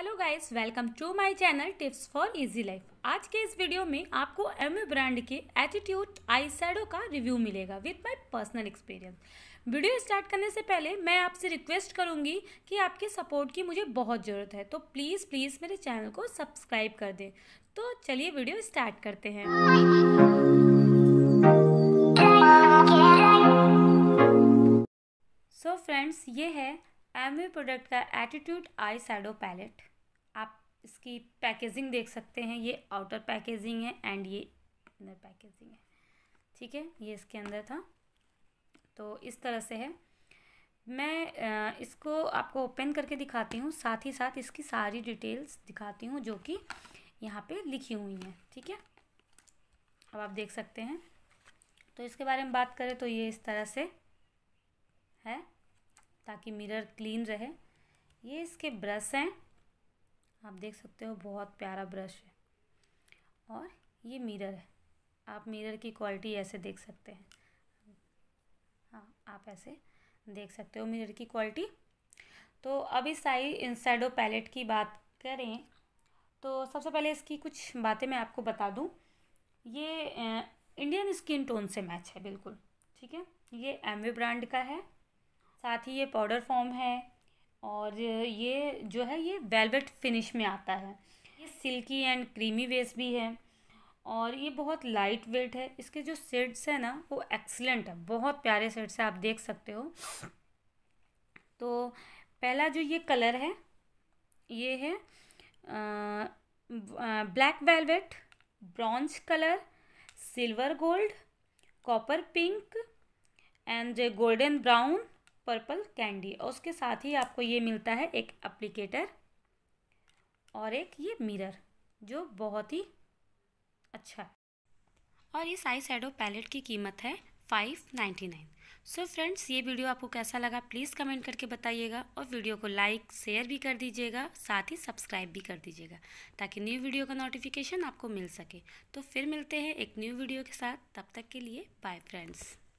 hello guys welcome to my channel tips for easy life आज के इस video में आपको एम ब्रांड के एटीट्यूड आई का रिव्यू मिलेगा with my personal experience video start करने से पहले मैं आपसे रिक्वेस्ट करूंगी कि आपके सपोर्ट की मुझे बहुत ज़रूरत है तो प्लीज़ प्लीज़ मेरे चैनल को सब्सक्राइब कर दें तो चलिए वीडियो स्टार्ट करते हैं सो so फ्रेंड्स ये है एम प्रोडक्ट का एटीट्यूड आई सैडो पैलेट इसकी पैकेजिंग देख सकते हैं ये आउटर पैकेजिंग है एंड ये इनर पैकेजिंग है ठीक है ये इसके अंदर था तो इस तरह से है मैं इसको आपको ओपन करके दिखाती हूँ साथ ही साथ इसकी सारी डिटेल्स दिखाती हूँ जो कि यहाँ पे लिखी हुई हैं ठीक है अब आप देख सकते हैं तो इसके बारे में बात करें तो ये इस तरह से है ताकि मिरर क्लीन रहे ये इसके ब्रश हैं आप देख सकते हो बहुत प्यारा ब्रश है और ये मिरर है आप मिरर की क्वालिटी ऐसे देख सकते हैं हाँ आप ऐसे देख सकते हो मिरर की क्वालिटी तो अभी साई सैडो पैलेट की बात करें तो सबसे पहले इसकी कुछ बातें मैं आपको बता दूं ये इंडियन स्किन टोन से मैच है बिल्कुल ठीक है ये एमवे ब्रांड का है साथ ही ये पाउडर फॉर्म है और ये जो है ये वेलवेट फिनिश में आता है ये सिल्की एंड क्रीमी वेस भी है और ये बहुत लाइट वेट है इसके जो सेट्स हैं ना वो एक्सलेंट है बहुत प्यारे सेट्स हैं आप देख सकते हो तो पहला जो ये कलर है ये है black velvet bronze colour silver gold copper pink and golden brown purple candy और उसके साथ ही आपको ये मिलता है एक अप्लीकेटर और एक ये मिरर जो बहुत ही अच्छा और इस आई एडो पैलेट की कीमत है five ninety nine so friends ये वीडियो आपको कैसा लगा प्लीज़ कमेंट करके बताइएगा और वीडियो को लाइक शेयर भी कर दीजिएगा साथ ही सब्सक्राइब भी कर दीजिएगा ताकि न्यू वीडियो का नोटिफिकेशन आपको मिल सके तो फिर मिलते हैं एक न्यू वीडियो के साथ तब तक के लिए बाय फ्रेंड्स